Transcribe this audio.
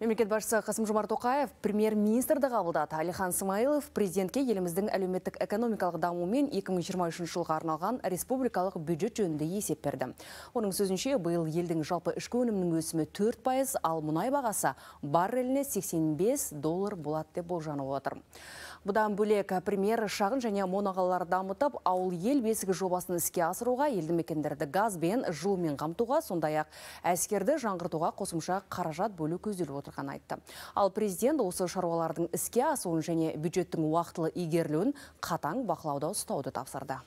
мемлекет басшысы қасым жомарт тоқаев премьер министрді қабылдады Алихан Смайлов президентке еліміздің әлеуметтік экономикалық дамуы мен 2023 жылға арналған республикалық бюджет жөнінде есеп берді оның сөзінше биыл елдің жалпы ішкі өнімнің өсімі 4 пайыз ал мұнай бағасы барреліне 85 доллар болады деп болжанып отыр бұдан бөлек премьер шағын және моноқалаларды дамытып ауыл ел бесігі жобасын іске асыруға елді мекендерді газбен жылумен қамтуға сондай ақ әскерді жаңғыртуға қосымша қаражат бөлу көзделіп отырғанын айтты ал президент осы шаруалардың іске асуын және бюджеттің уақытылы игерілуін қатаң бақылауда ұстауды тапсырды